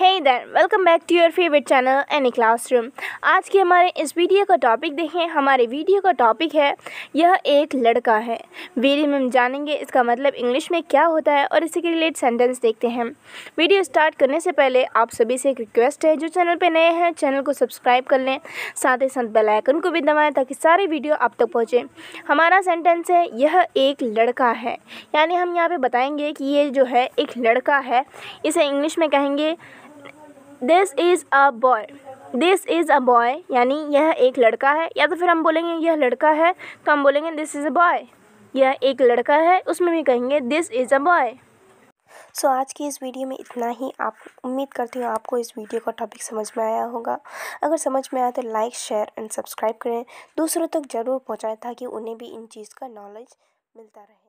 है then welcome back to your favourite channel Annie classroom आज के हमारे इस वीडियो का टॉपिक देखें हमारे वीडियो का टॉपिक है यह एक लड़का है वीडियो में हम जानेंगे इसका मतलब इंग्लिश में क्या होता है और इसी के रिलेट सेंटेंस देखते हैं वीडियो स्टार्ट करने से पहले आप सभी से एक रिक्वेस्ट है जो चैनल पर नए हैं चैनल को सब्सक्राइब कर लें साथ ही साथ बेलाइकन को भी दबाएँ ताकि सारे वीडियो आप तक पहुँचें हमारा सेंटेंस है यह एक लड़का है यानी हम यहाँ पर बताएँगे कि ये जो है एक लड़का है इसे इंग्लिश में कहेंगे this is a boy this is a boy यानी यह एक लड़का है या तो फिर हम बोलेंगे यह लड़का है तो हम बोलेंगे दिस इज़ अ बॉय यह एक लड़का है उसमें भी कहेंगे this is a boy so so, आज की इस वीडियो में इतना ही आप उम्मीद करती हूँ आपको इस वीडियो का टॉपिक समझ में आया होगा अगर समझ में आया तो लाइक शेयर एंड सब्सक्राइब करें दूसरों तक ज़रूर पहुँचाएं ताकि उन्हें भी इन चीज़ का नॉलेज मिलता रहे